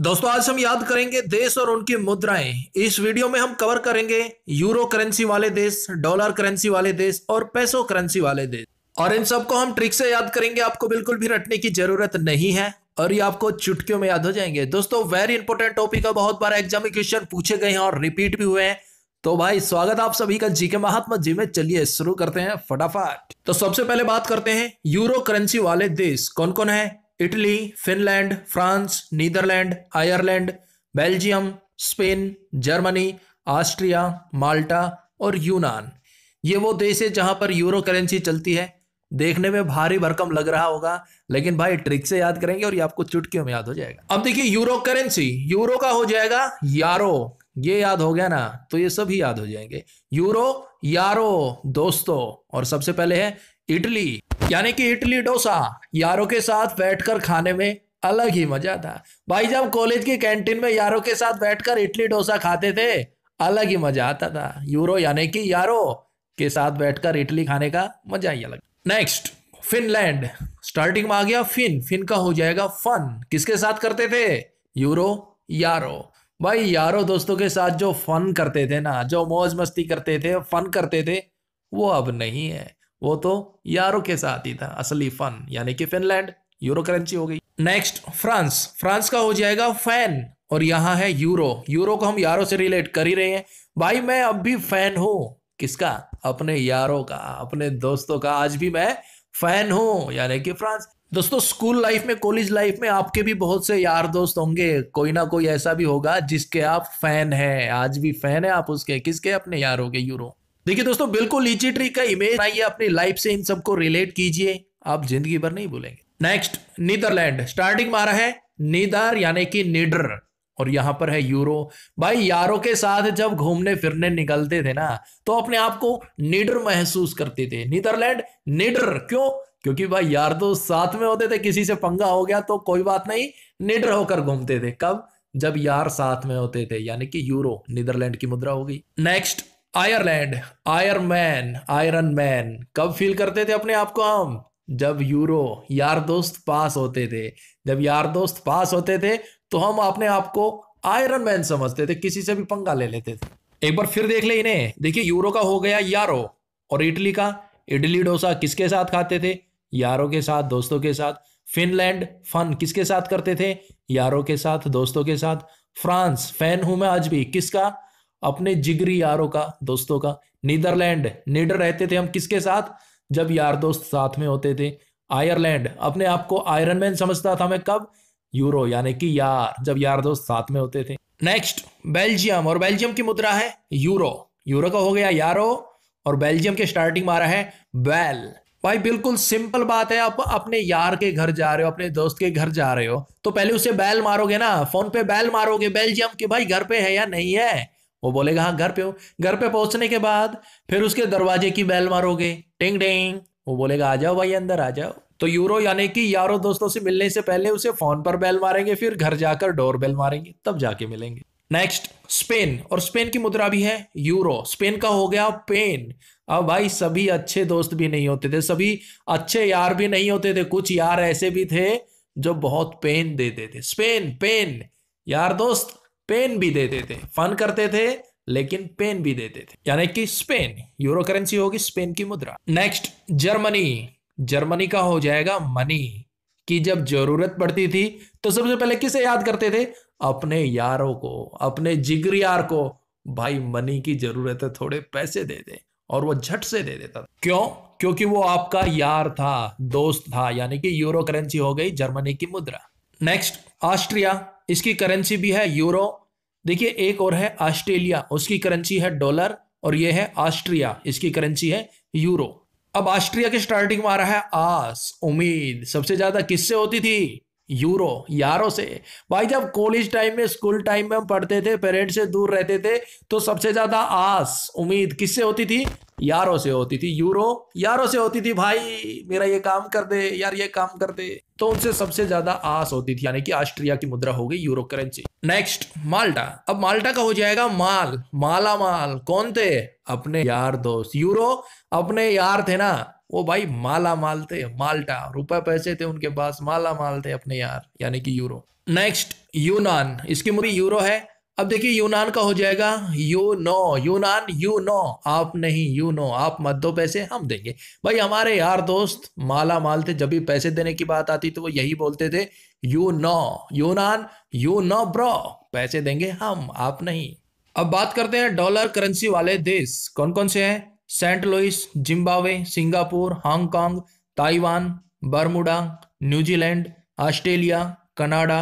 दोस्तों आज हम याद करेंगे देश और उनकी मुद्राएं इस वीडियो में हम कवर करेंगे यूरो करेंसी वाले देश डॉलर करेंसी वाले देश और पैसो करेंसी वाले देश और इन सबको हम ट्रिक से याद करेंगे आपको बिल्कुल भी रटने की जरूरत नहीं है और ये आपको चुटकियों में याद हो जाएंगे दोस्तों वेरी इंपॉर्टेंट टॉपिक है बहुत बार एग्जाम में क्वेश्चन पूछे गए हैं और रिपीट भी हुए हैं तो भाई स्वागत आप सभी का जीके महात्मा जी में चलिए शुरू करते हैं फटाफट तो सबसे पहले बात करते हैं यूरो करेंसी वाले देश कौन कौन है Italy Finland France Netherland Ireland Belgium Spain Germany Austria Malta और यूनान ये वो देश है जहां पर यूरो करेंसी चलती है देखने में भारी भरकम लग रहा होगा लेकिन भाई ट्रिक से याद करेंगे और ये आपको चुटकियों में याद हो जाएगा अब देखिए यूरो करेंसी यूरो का हो जाएगा यारो ये याद हो गया ना तो ये सभी याद हो जाएंगे यूरो यारो दोस्तों और सबसे पहले है इटली यानी कि इडली डोसा यारों के साथ बैठकर खाने में अलग ही मजा था भाई जब कॉलेज की कैंटीन में यारों के साथ बैठकर इडली डोसा खाते थे अलग ही मजा आता था यूरो यानी कि यारो के साथ बैठकर इडली खाने का मजा ही अलग नेक्स्ट फिनलैंड स्टार्टिंग में आ गया फिन फिन का हो जाएगा फन किसके साथ करते थे यूरो यारो भाई यारो दोस्तों के साथ जो फन करते थे ना जो मौज मस्ती करते थे फन करते थे वो अब नहीं है वो तो यारो के साथ ही था असली फन यानी कि फिनलैंड यूरो करेंसी हो गई नेक्स्ट फ्रांस फ्रांस का हो जाएगा फैन और यहाँ है यूरो यूरो को हम यारो से रिलेट कर ही रहे हैं भाई मैं अब भी फैन हूं किसका अपने यारों का अपने दोस्तों का आज भी मैं फैन हूं यानी कि फ्रांस दोस्तों स्कूल लाइफ में कॉलेज लाइफ में आपके भी बहुत से यार दोस्त होंगे कोई ना कोई ऐसा भी होगा जिसके आप फैन हैं आज भी फैन है आप उसके किसके अपने यारों के यूरो देखिए दोस्तों बिल्कुल लीची ट्री का इमेज बनाइए अपनी लाइफ से इन सबको रिलेट कीजिए आप जिंदगी भर नहीं भूलेंगे नेक्स्ट नीदरलैंड स्टार्टिंग मारा है नीदर यानी कि नीडर और यहां पर है यूरो भाई यारों के साथ जब घूमने फिरने निकलते थे ना तो अपने आप को निडर महसूस करते थे नीदरलैंड निडर क्यों क्योंकि भाई यार तो साथ में होते थे किसी से पंगा हो गया तो कोई बात नहीं निडर होकर घूमते थे कब जब यार साथ में होते थे यानी कि यूरो नीदरलैंड की मुद्रा होगी नेक्स्ट आयरलैंड आयरमैन आयरन मैन कब फील करते थे अपने आप को हम जब यूरो यार दोस्त पास होते थे जब यार दोस्त पास होते थे तो हम अपने आप को आयरन मैन समझते थे किसी से भी पंगा ले लेते थे एक बार फिर देख ले इन्हें देखिए यूरो का हो गया यारो और इटली का इडली डोसा किसके साथ खाते थे यारो के साथ दोस्तों के साथ फिनलैंड फन किसके साथ करते थे यारो के साथ दोस्तों के साथ फ्रांस फैन हूं मैं आज भी किसका अपने जिगरी यारों का दोस्तों का नीदरलैंड नीडर रहते थे हम किसके साथ जब यार दोस्त साथ में होते थे आयरलैंड अपने आप को आयरनमैन समझता था मैं कब यूरो यानी कि यार जब यार दोस्त साथ में होते थे नेक्स्ट बेल्जियम और बेल्जियम की मुद्रा है यूरो यूरो का हो गया यारो और बेल्जियम के स्टार्टिंग में आ रहा है बैल भाई बिल्कुल सिंपल बात है आप अपने यार के घर जा रहे हो अपने दोस्त के घर जा रहे हो तो पहले उसे बैल मारोगे ना फोन पे बैल मारोगे बेल्जियम के भाई घर पे है या नहीं है वो बोलेगा हाँ घर पे हो घर पे पहुंचने के बाद फिर उसके दरवाजे की बैल मारोगे टिंग टिंग वो बोलेगा आ जाओ भाई अंदर आ जाओ तो यूरो यानी कि यारो दोस्तों से मिलने से पहले उसे फोन पर बैल मारेंगे फिर घर जाकर डोर बैल मारेंगे तब जाके मिलेंगे नेक्स्ट स्पेन और स्पेन की मुद्रा भी है यूरो स्पेन का हो गया पेन अब भाई सभी अच्छे दोस्त भी नहीं होते थे सभी अच्छे यार भी नहीं होते थे कुछ यार ऐसे भी थे जो बहुत पेन देते थे स्पेन पेन यार दोस्त पेन भी देते थे फन करते थे लेकिन पेन भी देते थे यानी कि स्पेन यूरो करेंसी होगी स्पेन की मुद्रा नेक्स्ट जर्मनी जर्मनी का हो जाएगा मनी कि जब जरूरत पड़ती थी तो सबसे पहले किसे याद करते थे अपने यारों को अपने जिगर यार को भाई मनी की जरूरत है थोड़े पैसे दे दे और वो झट से दे देता था क्यों क्योंकि वो आपका यार था दोस्त था यानी कि यूरो करेंसी हो गई जर्मनी की मुद्रा नेक्स्ट ऑस्ट्रिया इसकी करेंसी भी है यूरो देखिए एक और है ऑस्ट्रेलिया उसकी करेंसी है डॉलर और यह है ऑस्ट्रिया इसकी करेंसी है यूरो अब ऑस्ट्रिया के स्टार्टिंग में आ रहा है आस उम्मीद सबसे ज्यादा किससे होती थी यूरो यारों से भाई जब कॉलेज टाइम में स्कूल टाइम में हम पढ़ते थे पेरेंट्स से दूर रहते थे तो सबसे ज्यादा आस उम्मीद किससे होती थी यारों से होती थी यूरो यारों से होती थी भाई मेरा ये काम कर दे यार ये काम कर दे तो उनसे सबसे ज्यादा आस होती थी यानी कि ऑस्ट्रिया की मुद्रा हो गई यूरो करेंसी नेक्स्ट माल्टा अब माल्टा का हो जाएगा माल माला माल कौन थे अपने यार दोस्त यूरो अपने यार थे ना वो भाई माला माल थे माल्टा रुपए पैसे थे उनके पास माला माल थे अपने यार यानी कि यूरो नेक्स्ट यूनान इसकी मुद्रा यूरो है अब देखिए यूनान का हो जाएगा यू नो यूनान यू नो आप नहीं यू नो आप मत दो पैसे हम देंगे भाई हमारे यार दोस्त माला माल थे जब भी पैसे देने की बात आती तो वो यही बोलते थे यू नो यूनान यू नो ब्रो पैसे देंगे हम आप नहीं अब बात करते हैं डॉलर करेंसी वाले देश कौन कौन से हैं Saint Louis Zimbabwe Singapore Hong Kong Taiwan Bermuda New Zealand Australia Canada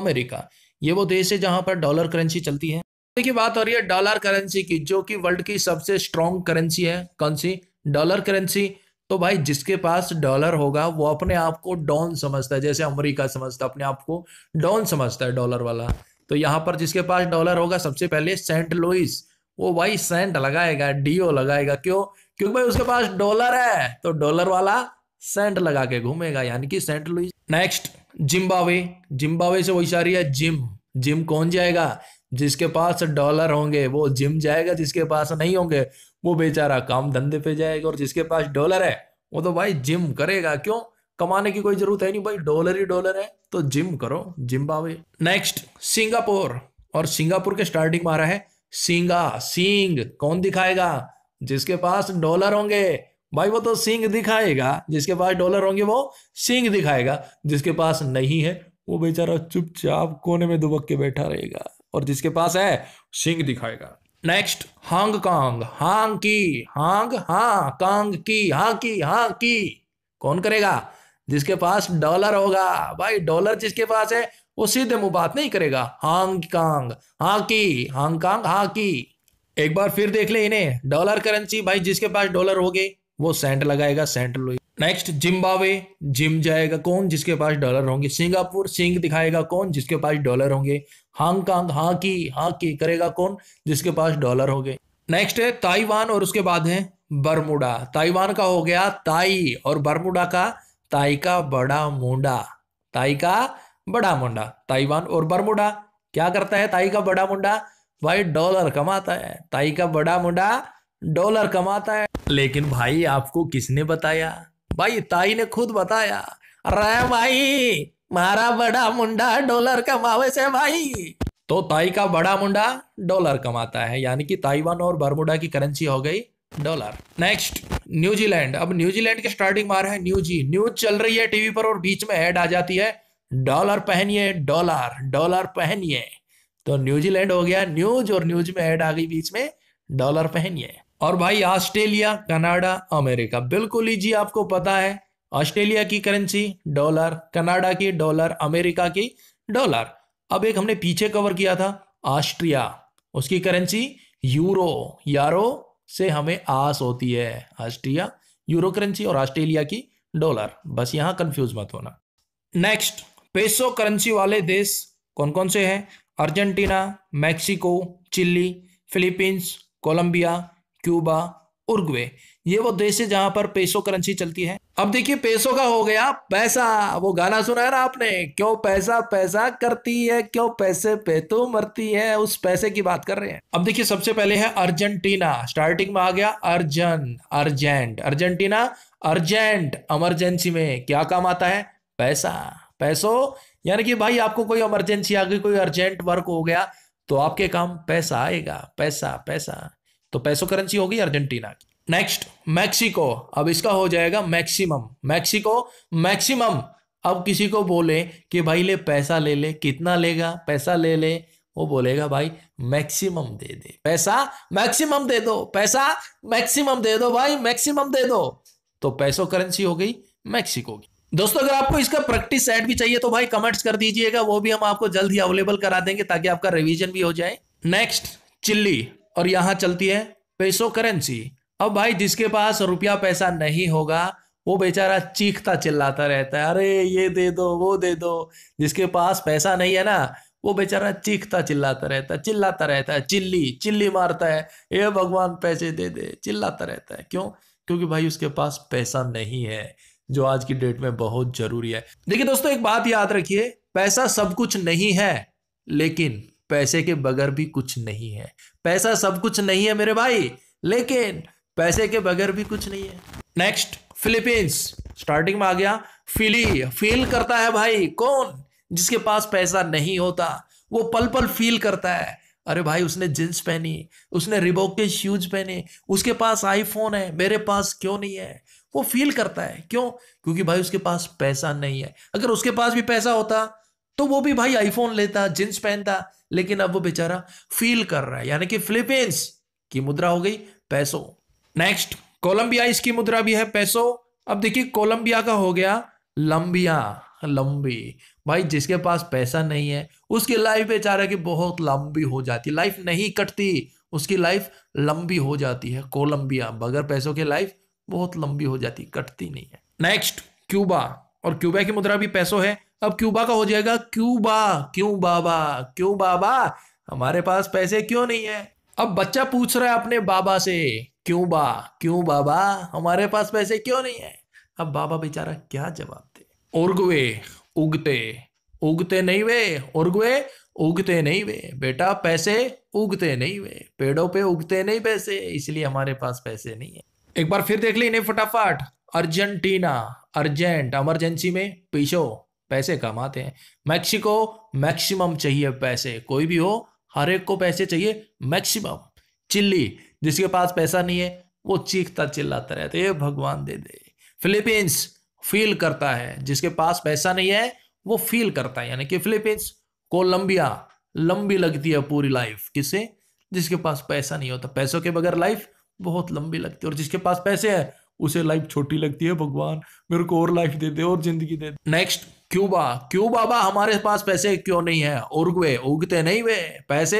America ये वो देश है जहां पर डॉलर करेंसी चलती है देखिए बात हो रही है डॉलर करेंसी की जो कि वर्ल्ड की सबसे स्ट्रॉन्ग करेंसी है कौन सी डॉलर करेंसी तो भाई जिसके पास डॉलर होगा वो अपने आप को डॉन समझता है जैसे अमेरिका समझता है अपने आप को डॉन समझता है डॉलर वाला तो यहाँ पर जिसके पास डॉलर होगा सबसे पहले सेंट लुइस वो भाई सेंट लगाएगा डीओ लगाएगा क्यों क्योंकि भाई उसके पास डॉलर है तो डॉलर वाला सेंट लगा के घूमेगा यानी कि Saint Louis next Zimbabwe Zimbabwe से वही सारी है जिम जिम कौन जाएगा जिसके पास डॉलर होंगे वो जिम जाएगा जिसके पास नहीं होंगे वो बेचारा काम धंधे पे जाएगा और जिसके पास डॉलर है वो तो भाई जिम करेगा क्यों कमाने की कोई जरूरत है नहीं भाई डॉलर ही डॉलर है तो जिम करो जिम्बावे नेक्स्ट सिंगापुर और सिंगापुर के स्टार्टिंग में आ रहा है सिंगा सिंग कौन दिखाएगा जिसके पास डॉलर होंगे भाई वो तो सिंह दिखाएगा जिसके पास डॉलर होंगे वो सिंह दिखाएगा जिसके पास नहीं है वो बेचारा चुपचाप कोने में दुबक के बैठा रहेगा और जिसके पास है सिंह दिखाएगा नेक्स्ट हांग कांग हांग की हांग हा कांग की हा की हा की कौन करेगा जिसके पास डॉलर होगा भाई डॉलर जिसके पास है वो सीधे मुंह बात नहीं करेगा हांग कांग हा की हांग कांग हा की एक बार फिर देख ले इन्हें डॉलर करेंसी भाई जिसके पास डॉलर हो गए वो सेंट लगाएगा Saint Louis next Zimbabwe gym जाएगा कौन जिसके पास डॉलर होंगे सिंगापुर सिंग दिखाएगा कौन जिसके पास डॉलर होंगे हांगकांग हाकी हाकी करेगा कौन जिसके पास डॉलर होंगे नेक्स्ट है ताइवान और उसके बाद है बरमुडा ताइवान का हो गया ताई और बरमुडा का ताई का बड़ा मुंडा ताई का बड़ा मुंडा ताइवान और बरमुडा क्या करता है ताई का बड़ा मुंडा भाई डॉलर कमाता है ताई का बड़ा मुंडा डॉलर कमाता है लेकिन भाई आपको किसने बताया भाई ताई ने खुद बताया अरे भाई मारा बड़ा मुंडा डॉलर कमावे से भाई तो ताई का बड़ा मुंडा डॉलर कमाता है यानी कि ताइवान और बर्मुडा की करेंसी हो गई डॉलर नेक्स्ट न्यूजीलैंड अब न्यूजीलैंड के स्टार्टिंग मार है न्यूजी न्यूज चल रही है टीवी पर और बीच में एड आ जाती है डॉलर पहनिए डॉलर डॉलर पहनिए तो न्यूजीलैंड हो गया न्यूज और न्यूज में एड आ गई बीच में डॉलर पहनिए और भाई ऑस्ट्रेलिया कनाडा अमेरिका बिल्कुल ही जी आपको पता है ऑस्ट्रेलिया की करेंसी डॉलर कनाडा की डॉलर अमेरिका की डॉलर अब एक हमने पीछे कवर किया था ऑस्ट्रिया उसकी करेंसी यूरो यारो से हमें आस होती है ऑस्ट्रिया यूरो करेंसी और ऑस्ट्रेलिया की डॉलर बस यहां कंफ्यूज मत होना नेक्स्ट पेसो करेंसी वाले देश कौन कौन से हैं Argentina Mexico Chile Philippines Colombia Cuba Uruguay ये वो देश है जहां पर पेसो करेंसी चलती है अब देखिए पैसों का हो गया पैसा वो गाना सुना है ना आपने क्यों पैसा पैसा करती है क्यों पैसे पे तो मरती है उस पैसे की बात कर रहे हैं अब देखिए सबसे पहले है अर्जेंटीना स्टार्टिंग में आ गया अर्जन अर्जेंट अर्जेंटीना अर्जेंट इमरजेंसी में क्या काम आता है पैसा पैसो यानी कि भाई आपको कोई इमरजेंसी आ गई कोई अर्जेंट वर्क हो गया तो आपके काम पैसा आएगा पैसा पैसा तो पैसो करेंसी होगी अर्जेंटीना की नेक्स्ट मैक्सिको अब इसका हो जाएगा मैक्सिमम मैक्सिको मैक्सिमम अब किसी को बोले कि भाई ले पैसा ले ले कितना लेगा पैसा ले ले वो बोलेगा भाई मैक्सिमम दे दे पैसा मैक्सिमम दे दो पैसा मैक्सिमम दे दो भाई मैक्सिमम दे दो तो पैसो करेंसी हो गई मैक्सिको की दोस्तों अगर आपको इसका प्रैक्टिस सेट भी चाहिए तो भाई कमेंट्स कर दीजिएगा वो भी हम आपको जल्द ही अवेलेबल करा देंगे ताकि आपका रिविजन भी हो जाए नेक्स्ट चिल्ली और यहाँ चलती है पैसो करेंसी अब भाई जिसके पास रुपया पैसा नहीं होगा वो बेचारा चीखता चिल्लाता रहता है अरे ये दे दो वो दे दो जिसके पास पैसा नहीं है ना वो बेचारा चीखता चिल्लाता रहता है चिल्लाता रहता है चिल्ली चिल्ली मारता है ये भगवान पैसे दे दे चिल्लाता रहता है क्यों क्योंकि भाई उसके पास पैसा नहीं है जो आज की डेट में बहुत जरूरी है देखिए दोस्तों एक बात याद रखिए पैसा सब कुछ नहीं है लेकिन पैसे के बगैर भी कुछ नहीं है पैसा सब कुछ नहीं है मेरे भाई लेकिन पैसे के बगैर भी कुछ नहीं है नेक्स्ट फिलीपींस स्टार्टिंग में आ गया फिली फील करता है भाई कौन जिसके पास पैसा नहीं होता वो पल पल फील करता है अरे भाई उसने जींस पहनी उसने रिबोक के शूज पहने उसके पास आईफोन है मेरे पास क्यों नहीं है वो फील करता है क्यों क्योंकि भाई उसके पास पैसा नहीं है अगर उसके पास भी पैसा होता तो वो भी भाई आईफोन लेता जींस पहनता लेकिन अब वो बेचारा फील कर रहा है यानी कि फिलीपींस की मुद्रा हो गई पैसो नेक्स्ट कोलंबिया इसकी मुद्रा भी है पैसो अब देखिए कोलंबिया का हो गया लंबिया लंबी भाई जिसके पास पैसा नहीं है उसकी लाइफ बेचारा की बहुत लंबी हो जाती लाइफ नहीं कटती उसकी लाइफ लंबी हो जाती है कोलंबिया बगैर पैसों की लाइफ बहुत लंबी हो जाती कटती नहीं है नेक्स्ट क्यूबा और क्यूबा की मुद्रा भी पैसों है अब क्यूबा का हो जाएगा क्यूबा क्यों बाबा क्यों बाबा हमारे पास पैसे क्यों नहीं है अब बच्चा पूछ रहा है अपने बाबा से क्यों बा क्यों बाबा हमारे पास पैसे क्यों नहीं है अब बाबा बेचारा क्या जवाब दे उर्गवे उगते उगते नहीं वे उर्गवे उगते नहीं वे बेटा पैसे उगते नहीं वे पेड़ों पे उगते नहीं पैसे इसलिए हमारे पास पैसे नहीं है एक बार फिर देख ली इन्हें फटाफट अर्जेंटीना अर्जेंट इमरजेंसी में पीछो पैसे कमाते हैं मैक्सिको मैक्सिमम चाहिए पैसे कोई भी हो हर एक को पैसे चाहिए मैक्सिमम चिल्ली जिसके पास पैसा नहीं है वो चीखता चिल्लाता रहता है भगवान दे दे फिलीपींस फील करता है जिसके पास पैसा नहीं है वो फील करता है यानी कि फिलीपींस कोलंबिया लंबी लगती है पूरी लाइफ किसे जिसके पास पैसा नहीं होता पैसों के बगैर लाइफ बहुत लंबी लगती है और जिसके पास पैसे है उसे लाइफ छोटी लगती है भगवान मेरे को और लाइफ दे दे और जिंदगी दे दे नेक्स्ट क्यूबा क्यों बाबा हमारे पास पैसे क्यों नहीं है उगवे उगते नहीं वे पैसे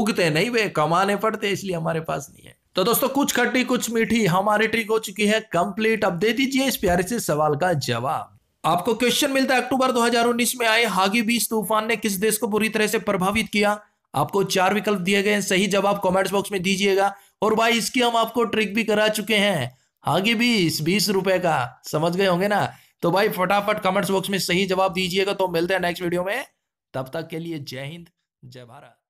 उगते नहीं वे कमाने पड़ते इसलिए हमारे पास नहीं है तो दोस्तों कुछ खट्टी कुछ मीठी हमारी ट्रिक हो चुकी है कंप्लीट अब दे दीजिए इस प्यारे से सवाल का जवाब आपको क्वेश्चन मिलता है अक्टूबर 2019 में आए हागी बीस तूफान ने किस देश को पूरी तरह से प्रभावित किया आपको चार विकल्प दिए गए सही जवाब कमेंट्स बॉक्स में दीजिएगा और भाई इसकी हम आपको ट्रिक भी करा चुके हैं हागी बीस बीस रुपए का समझ गए होंगे ना तो भाई फटाफट कमेंट्स बॉक्स में सही जवाब दीजिएगा तो मिलते हैं नेक्स्ट वीडियो में तब तक के लिए जय हिंद जय भारत